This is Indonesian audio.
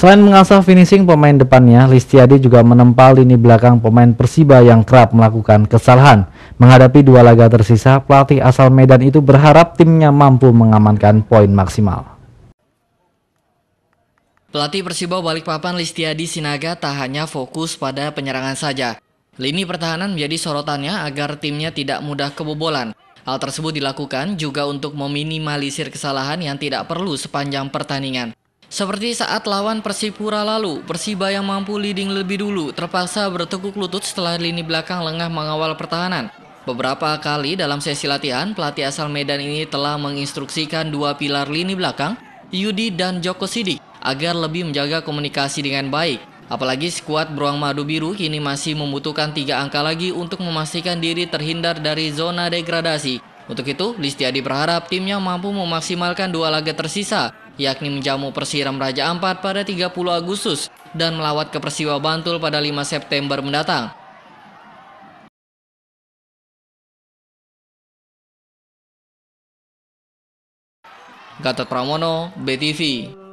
Selain mengasah finishing pemain depannya, Listiadi juga menempal lini belakang pemain Persiba yang kerap melakukan kesalahan. Menghadapi dua laga tersisa, pelatih asal Medan itu berharap timnya mampu mengamankan poin maksimal. Pelatih Persiba Balikpapan Listiadi Sinaga tak hanya fokus pada penyerangan saja. Lini pertahanan menjadi sorotannya agar timnya tidak mudah kebobolan. Hal tersebut dilakukan juga untuk meminimalisir kesalahan yang tidak perlu sepanjang pertandingan. Seperti saat lawan Persipura lalu, Persiba yang mampu leading lebih dulu terpaksa bertekuk lutut setelah lini belakang lengah mengawal pertahanan. Beberapa kali dalam sesi latihan, pelatih asal Medan ini telah menginstruksikan dua pilar lini belakang, Yudi dan Joko Sidik, agar lebih menjaga komunikasi dengan baik. Apalagi skuad Beruang Madu Biru kini masih membutuhkan tiga angka lagi untuk memastikan diri terhindar dari zona degradasi. Untuk itu, Listiadi berharap timnya mampu memaksimalkan dua laga tersisa yakni menjamu Persiram Raja Ampat pada 30 Agustus dan melawat ke Persiwa Bantul pada 5 September mendatang. Gatot Pramono, BTV.